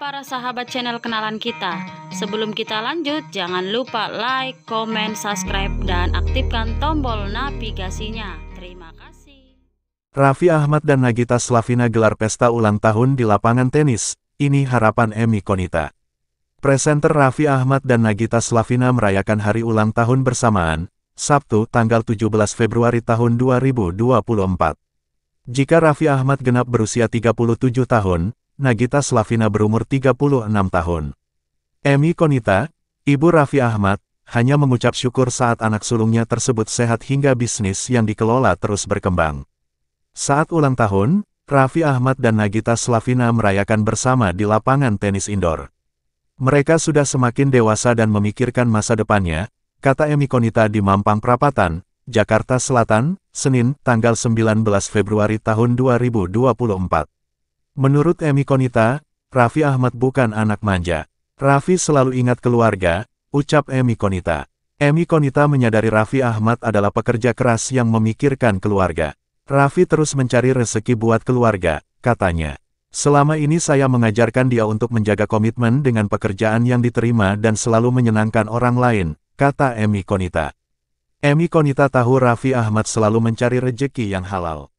para sahabat channel kenalan kita. Sebelum kita lanjut, jangan lupa like, comment, subscribe, dan aktifkan tombol navigasinya. Terima kasih. Raffi Ahmad dan Nagita Slavina gelar pesta ulang tahun di lapangan tenis. Ini harapan Emi Konita. Presenter Raffi Ahmad dan Nagita Slavina merayakan hari ulang tahun bersamaan, Sabtu tanggal 17 Februari tahun 2024. Jika Raffi Ahmad genap berusia 37 tahun, Nagita Slavina berumur 36 tahun. Emi Konita, Ibu Raffi Ahmad, hanya mengucap syukur saat anak sulungnya tersebut sehat hingga bisnis yang dikelola terus berkembang. Saat ulang tahun, Raffi Ahmad dan Nagita Slavina merayakan bersama di lapangan tenis indoor. Mereka sudah semakin dewasa dan memikirkan masa depannya, kata Emi Konita di Mampang Prapatan, Jakarta Selatan, Senin, tanggal 19 Februari tahun 2024. Menurut Emi Konita, Raffi Ahmad bukan anak manja. Raffi selalu ingat keluarga, ucap Emi Konita. Emi Konita menyadari Raffi Ahmad adalah pekerja keras yang memikirkan keluarga. Raffi terus mencari rezeki buat keluarga, katanya. Selama ini saya mengajarkan dia untuk menjaga komitmen dengan pekerjaan yang diterima dan selalu menyenangkan orang lain, kata Emi Konita. Emi Konita tahu Raffi Ahmad selalu mencari rejeki yang halal.